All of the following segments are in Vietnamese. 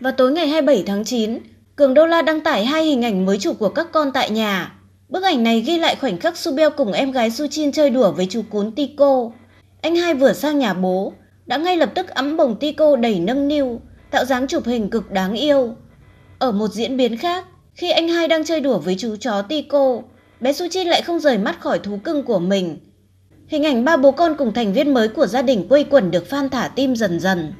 Vào tối ngày 27 tháng 9, Cường Đô La đăng tải hai hình ảnh mới chụp của các con tại nhà. Bức ảnh này ghi lại khoảnh khắc Subel cùng em gái su chin chơi đùa với chú cún Tico. Anh hai vừa sang nhà bố, đã ngay lập tức ấm bồng Tico đầy nâng niu, tạo dáng chụp hình cực đáng yêu. Ở một diễn biến khác, khi anh hai đang chơi đùa với chú chó Tico, bé su chin lại không rời mắt khỏi thú cưng của mình. Hình ảnh ba bố con cùng thành viên mới của gia đình quây quần được fan thả tim dần dần.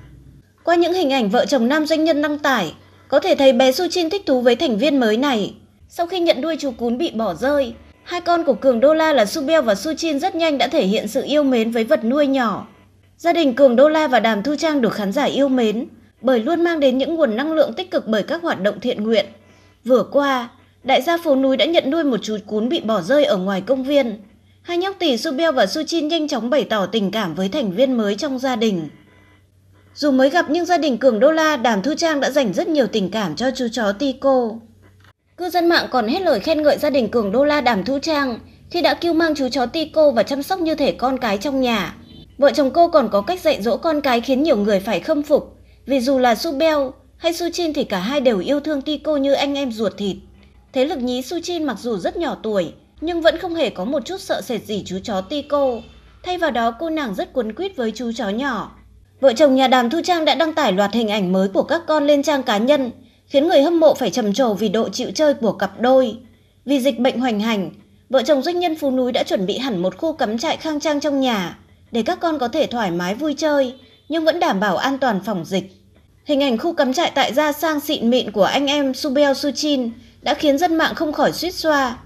Qua những hình ảnh vợ chồng nam doanh nhân đăng tải, có thể thấy bé Suchin thích thú với thành viên mới này. Sau khi nhận đuôi chú cún bị bỏ rơi, hai con của Cường Đô La là Subel và Suchin rất nhanh đã thể hiện sự yêu mến với vật nuôi nhỏ. Gia đình Cường Đô La và Đàm Thu Trang được khán giả yêu mến bởi luôn mang đến những nguồn năng lượng tích cực bởi các hoạt động thiện nguyện. Vừa qua, đại gia phố núi đã nhận nuôi một chú cún bị bỏ rơi ở ngoài công viên. Hai nhóc tỷ Subel và Suchin nhanh chóng bày tỏ tình cảm với thành viên mới trong gia đình. Dù mới gặp nhưng gia đình Cường Đô La, Đàm Thu Trang đã dành rất nhiều tình cảm cho chú chó Tico. Cư dân mạng còn hết lời khen ngợi gia đình Cường Đô La Đàm Thu Trang khi đã cứu mang chú chó Tico và chăm sóc như thể con cái trong nhà. Vợ chồng cô còn có cách dạy dỗ con cái khiến nhiều người phải khâm phục, vì dù là su Subel hay su chin thì cả hai đều yêu thương Tico như anh em ruột thịt. Thế lực nhí su chin mặc dù rất nhỏ tuổi, nhưng vẫn không hề có một chút sợ sệt gì chú chó Tico. Thay vào đó cô nàng rất cuốn quýt với chú chó nhỏ, Vợ chồng nhà đàm Thu Trang đã đăng tải loạt hình ảnh mới của các con lên trang cá nhân, khiến người hâm mộ phải trầm trồ vì độ chịu chơi của cặp đôi. Vì dịch bệnh hoành hành, vợ chồng doanh nhân Phú Núi đã chuẩn bị hẳn một khu cắm trại khang trang trong nhà để các con có thể thoải mái vui chơi nhưng vẫn đảm bảo an toàn phòng dịch. Hình ảnh khu cắm trại tại gia sang xịn mịn của anh em Subel Suchin đã khiến dân mạng không khỏi suýt xoa